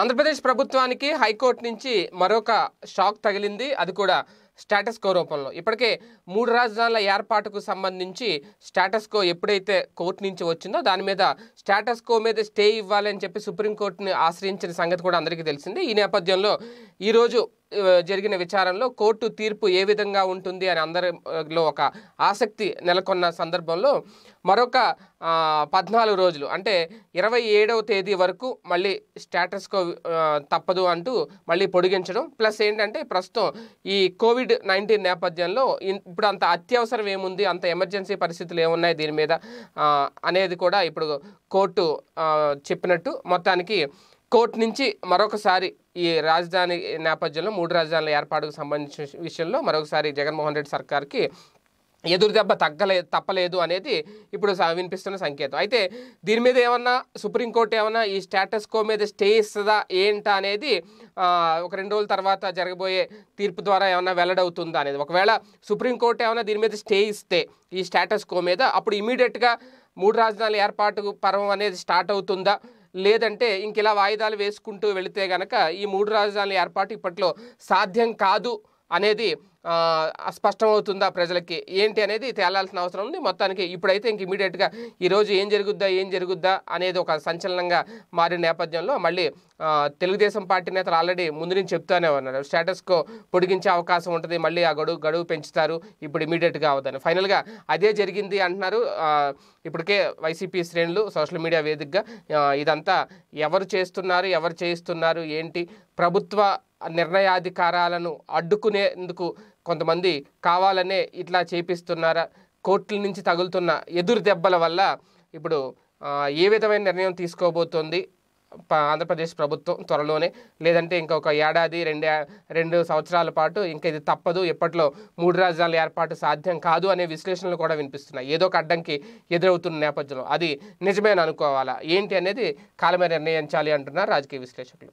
ఆంధ్రప్రదేశ్ ప్రభుత్వానికి హైకోర్టు నుంచి మరొక షాక్ తగిలింది అది కూడా స్టాటస్ కో రూపంలో ఇప్పటికే మూడు రాజధానుల ఏర్పాటుకు సంబంధించి స్టాటస్ కో ఎప్పుడైతే కోర్టు నుంచి వచ్చిందో దాని మీద స్టాటస్ కో మీద స్టే ఇవ్వాలని చెప్పి సుప్రీంకోర్టుని ఆశ్రయించిన సంగతి కూడా అందరికీ తెలిసింది ఈ నేపథ్యంలో ఈరోజు జరిగిన విచారణలో కోర్టు తీర్పు ఏ విధంగా ఉంటుంది అని అందరిలో ఒక ఆసక్తి నెలకొన్న సందర్భంలో మరొక పద్నాలుగు రోజులు అంటే ఇరవై ఏడవ తేదీ వరకు మళ్ళీ స్టేటస్కో తప్పదు అంటూ మళ్ళీ పొడిగించడం ప్లస్ ఏంటంటే ప్రస్తుతం ఈ కోవిడ్ నైన్టీన్ నేపథ్యంలో ఇప్పుడు అంత అత్యవసరం ఏముంది అంత ఎమర్జెన్సీ పరిస్థితులు ఏమున్నాయి దీని మీద అనేది కూడా ఇప్పుడు కోర్టు చెప్పినట్టు మొత్తానికి కోర్టు నుంచి మరొకసారి ఈ రాజధాని నేపథ్యంలో మూడు రాజధానుల ఏర్పాటుకు సంబంధించిన విషయంలో మరొకసారి జగన్మోహన్ రెడ్డి సర్కార్కి ఎదురు దెబ్బ తగ్గలే తప్పలేదు అనేది ఇప్పుడు వినిపిస్తున్న సంకేతం అయితే దీని మీద ఏమన్నా సుప్రీంకోర్టు ఏమన్నా ఈ స్టేటస్ కో మీద స్టే ఇస్తుందా ఏంటా అనేది ఒక రెండు రోజుల తర్వాత జరగబోయే తీర్పు ద్వారా ఏమన్నా వెల్లడవుతుందా అనేది ఒకవేళ సుప్రీంకోర్టు ఏమన్నా దీని మీద స్టే ఇస్తే ఈ స్టేటస్ కో మీద అప్పుడు ఇమీడియట్గా మూడు రాజధానుల ఏర్పాటు పర్వం అనేది స్టార్ట్ అవుతుందా లేదంటే ఇంక ఇలా వాయిదాలు వేసుకుంటూ వెళితే గనక ఈ మూడు రాజధానుల ఏర్పాటు ఇప్పట్లో సాధ్యం కాదు అనేది స్పష్టమవుతుందా ప్రజలకి ఏంటి అనేది తేలాల్సిన అవసరం ఉంది మొత్తానికి ఇప్పుడైతే ఇంక ఇమీడియట్గా ఈరోజు ఏం జరుగుద్దా ఏం జరుగుద్దా అనేది ఒక సంచలనంగా మారిన నేపథ్యంలో మళ్ళీ తెలుగుదేశం పార్టీ నేతలు ఆల్రెడీ ముందు నుంచి చెప్తానే ఉన్నారు స్టేటస్కో పొడిగించే అవకాశం ఉంటుంది మళ్ళీ ఆ గడువు గడువు పెంచుతారు ఇప్పుడు ఇమీడియట్గా అవుతాను ఫైనల్గా అదే జరిగింది అంటున్నారు ఇప్పటికే వైసీపీ శ్రేణులు సోషల్ మీడియా వేదికగా ఇదంతా ఎవరు చేస్తున్నారు ఎవరు చేయిస్తున్నారు ఏంటి ప్రభుత్వ నిర్ణయాధికారాలను అడ్డుకునేందుకు కొంతమంది కావాలనే ఇట్లా చేపిస్తున్నారా కోర్టుల నుంచి తగులుతున్న ఎదురు దెబ్బల వల్ల ఇప్పుడు ఏ విధమైన నిర్ణయం తీసుకోబోతోంది ఆంధ్రప్రదేశ్ ప్రభుత్వం త్వరలోనే లేదంటే ఇంకొక ఏడాది రెండు రెండు సంవత్సరాల పాటు ఇంకా ఇది తప్పదు ఎప్పట్లో మూడు రాజధానుల ఏర్పాటు సాధ్యం కాదు అనే విశ్లేషణలు కూడా వినిపిస్తున్నాయి ఏదో ఒక అడ్డంకి ఎదురవుతున్న నేపథ్యంలో అది నిజమేననుకోవాలా ఏంటి అనేది కాలమే నిర్ణయించాలి అంటున్నారు రాజకీయ విశ్లేషకులు